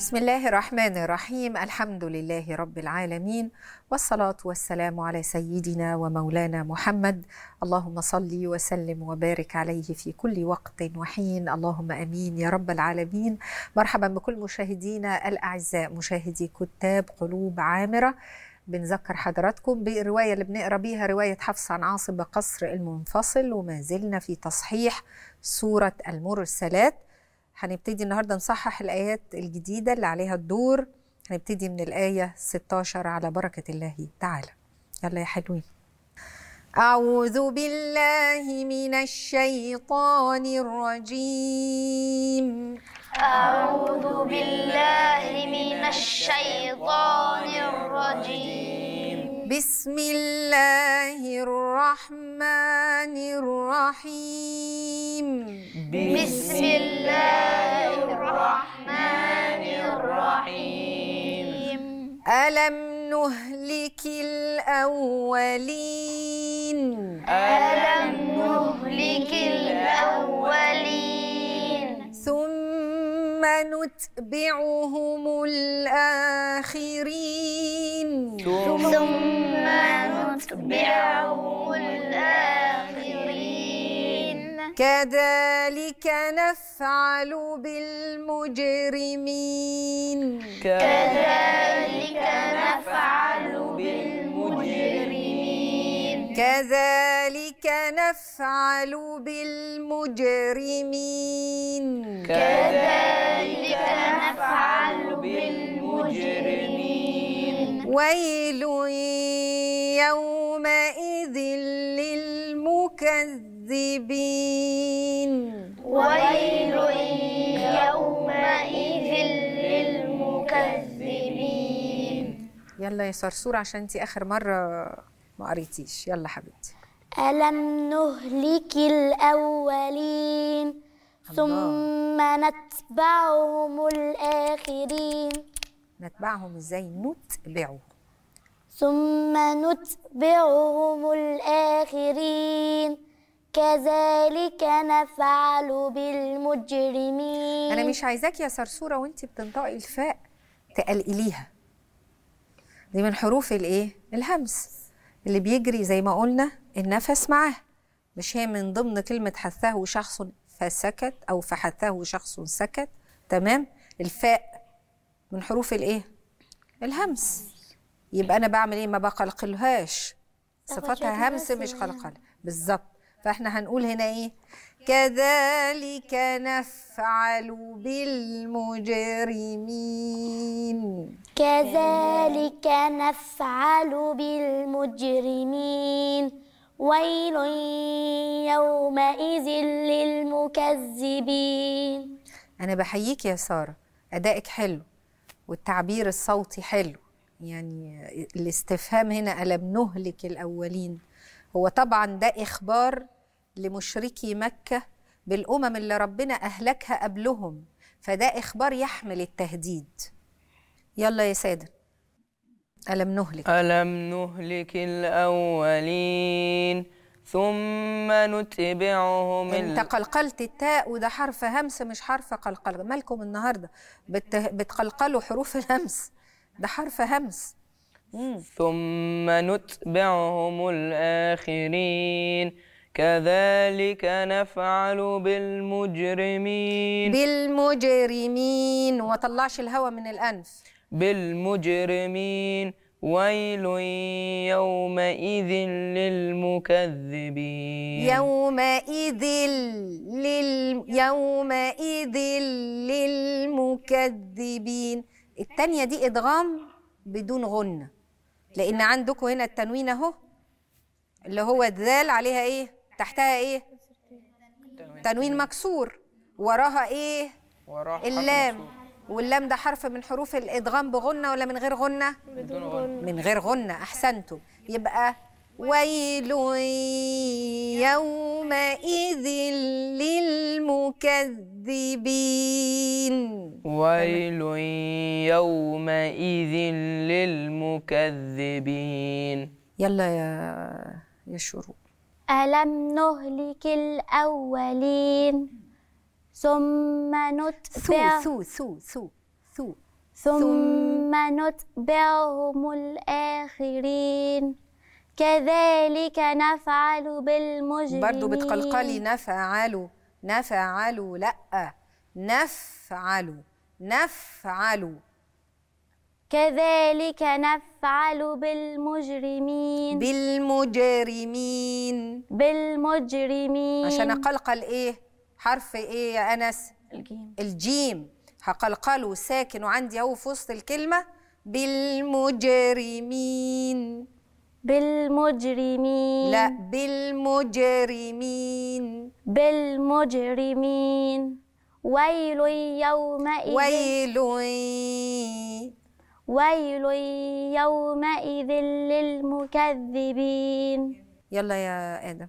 بسم الله الرحمن الرحيم الحمد لله رب العالمين والصلاة والسلام على سيدنا ومولانا محمد اللهم صل وسلم وبارك عليه في كل وقت وحين اللهم امين يا رب العالمين مرحبا بكل مشاهدينا الاعزاء مشاهدي كتاب قلوب عامره بنذكر حضراتكم بالروايه اللي بنقرا بيها روايه حفص عن عاصم بقصر المنفصل وما زلنا في تصحيح سوره المرسلات هنبتدي النهارده نصحح الايات الجديده اللي عليها الدور هنبتدي من الايه 16 على بركه الله تعالى يلا يا حلوين أعوذ بالله من الشيطان الرجيم أعوذ بالله من الشيطان الرجيم بسم الله الرحمن الرحيم بسم الله الرحمن الرحيم ألم نهلك الأولين ألم نتبعهم الآخرين ثم, ثم نتبعهم الآخرين كذلك نفعل بالمجرمين كذلك نفعل بالمجرمين كذلك نفعل بالمجرمين كذلك نفعل بالمجرمين ويل يومئذ للمكذبين ويل يومئذ للمكذبين يلا يا صرصور عشان انت اخر مره ما قريتيش يلا حبيبتي ألم نهلك الأولين ثم نتبعهم الآخرين نتبعهم إزاي؟ نتبعهم ثم نتبعهم الآخرين كذلك نفعل بالمجرمين أنا مش عايزاك يا صرصورة وأنت بتنطقي الفاء تقلقليها دي من حروف الإيه؟ الهمس اللي بيجري زي ما قلنا النفس معاه مش هي من ضمن كلمة حثه شخص فسكت أو فحثه شخص سكت تمام الفاء من حروف الإيه الهمس يبقى أنا بعمل إيه ما بقلقلهاش صفاتها همس مش قلقلة بالظبط فإحنا هنقول هنا إيه كذلك نفعل بالمجرمين كذلك ذلك نفعل بالمجرمين ويل يومئذ للمكذبين أنا بحييك يا سارة أدائك حلو والتعبير الصوتي حلو يعني الاستفهام هنا ألم نهلك الأولين هو طبعا ده إخبار لمشركي مكة بالأمم اللي ربنا أهلكها قبلهم فده إخبار يحمل التهديد يلا يا سادة ألم نهلك ألم نهلك الأولين ثم نتبعهم انت قلقلت التاء وده حرف همس مش حرف قلقلة مالكم النهاردة بت... بتقلقلوا حروف الهمس ده حرف همس مم. ثم نتبعهم الآخرين كذلك نفعل بالمجرمين بالمجرمين وطلعش الهوى من الأنف بالمجرمين ويل يومئذ للمكذبين يومئذ لل يومئذ للمكذبين التانية دي إدغام بدون غن لأن عندكم هنا التنوين أهو اللي هو الذال عليها إيه تحتها إيه تنوين مكسور وراها إيه وراها اللام مكسور. واللام ده حرف من حروف الادغام بغنه ولا من غير غنه بدون غنه من غير غنه احسنتم يبقى ويل يومئذ للمكذبين ويل يومئذ للمكذبين يلا يا يا شروق ألم نهلك الأولين ثم نتبع ثو ثو ثو ثو ثم نتبعهم الآخرين كذلك نفعل بالمجرمين برضو بتقلقلي نفعل نفعل لأ نفعل نفعل كذلك نفعل بالمجرمين بالمجرمين بالمجرمين عشان أقلقل إيه؟ حرف ايه يا انس الجيم الجيم هقلقله ساكن وعندي اهو في وسط الكلمه بالمجرمين بالمجرمين لا بالمجرمين بالمجرمين ويل يومئذ ويل ويل يومئذ للمكذبين يلا يا ادم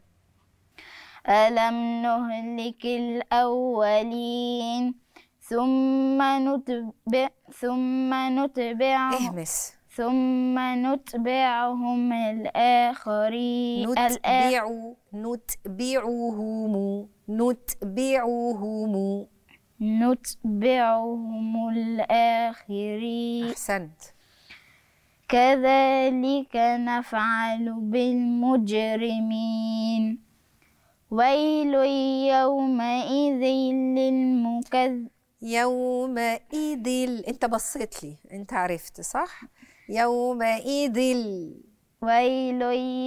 ألم نهلك الأولين ثم نتبع ثم نتبعهم اهمس ثم نتبعهم الآخرين نتبع نتبعهم نتبعهم نتبعهم الآخرين أحسنت كذلك نفعل بالمجرمين ويل يومئذ للمكذب يومئذ انت بصيت لي انت عرفت صح يومئذ ويل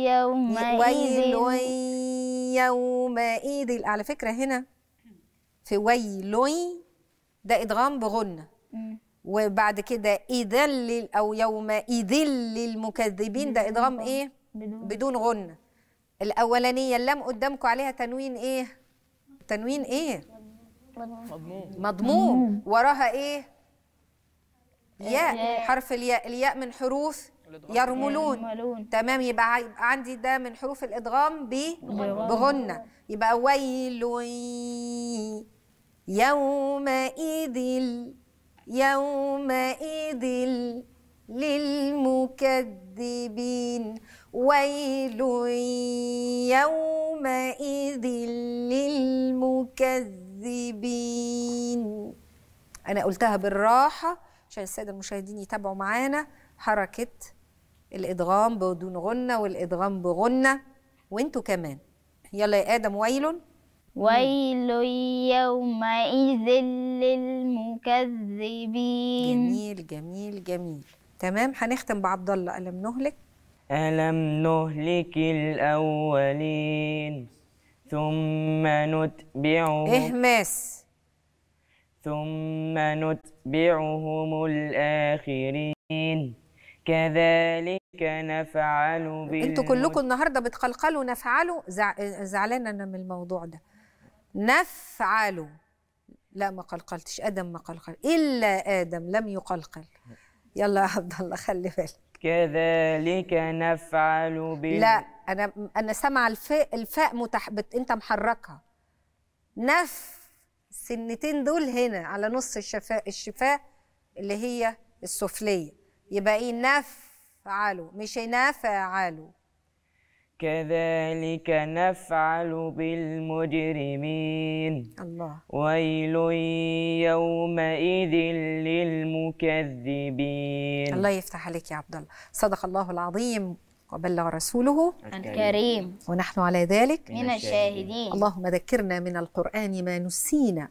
يومئذ ويل يومئذ على فكره هنا في ويل ده ادغام بغن وبعد كده اذا او يومئذ للمكذبين ده ادغام ايه بدون غنه الاولانيه لم قدامكم عليها تنوين ايه تنوين ايه مضموم مضموم وراها ايه آه، ياء حرف الياء الياء من حروف يرملون. يرملون تمام يبقى يبقى عندي ده من حروف الادغام ب بغنه يبقى ويل يومئذ يومئذ للمكذب المكذبين ويل يومئذ للمكذبين أنا قلتها بالراحة عشان السادة المشاهدين يتابعوا معانا حركة الإدغام بدون غنة والإدغام بغنة وانتوا كمان يلا يا آدم ويل ويل يومئذ للمكذبين جميل جميل جميل تمام هنختم بعبد الله ألم نهلك ألم نهلك الأولين ثم نتبعهم إهماس ثم نتبعهم الآخرين كذلك نفعل بال انتوا كلكم النهارده بتقلقلوا نفعلوا زعلانه انا من الموضوع ده نفعلوا لا ما قلقلتش ادم ما قلقل الا ادم لم يقلقل يلا يا عبد الله خلي بالك كذلك نفعل بال لا انا انا سامعه الفاء الفاء متح... بت... انت محركها نف سنتين دول هنا على نص الشفاء الشفاء اللي هي السفليه يبقى ايه نفعلوا مش نفعله كذلك نفعل بالمجرمين الله ويل يومئذ للمكذبين الله يفتح عليك يا عبد الله صدق الله العظيم وبلغ رسوله الكريم ونحن على ذلك من الشاهدين اللهم ذكرنا من القرآن ما نسينا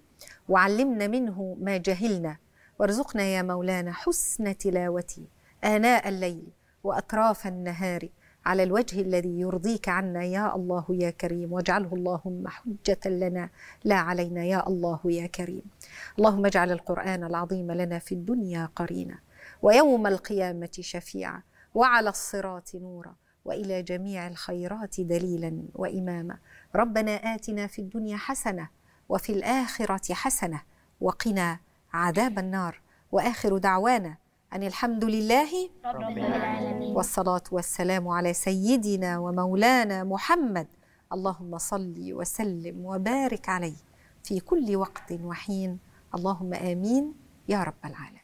وعلمنا منه ما جهلنا وارزقنا يا مولانا حسن تلاوته آناء الليل وأطراف النهار على الوجه الذي يرضيك عنا يا الله يا كريم واجعله اللهم حجة لنا لا علينا يا الله يا كريم اللهم اجعل القرآن العظيم لنا في الدنيا قرينا ويوم القيامة شفيعا وعلى الصراط نورا والى جميع الخيرات دليلا واماما ربنا اتنا في الدنيا حسنه وفي الاخره حسنه وقنا عذاب النار واخر دعوانا أن الحمد لله رب العالمين والصلاة والسلام على سيدنا ومولانا محمد اللهم صل وسلم وبارك عليه في كل وقت وحين اللهم آمين يا رب العالمين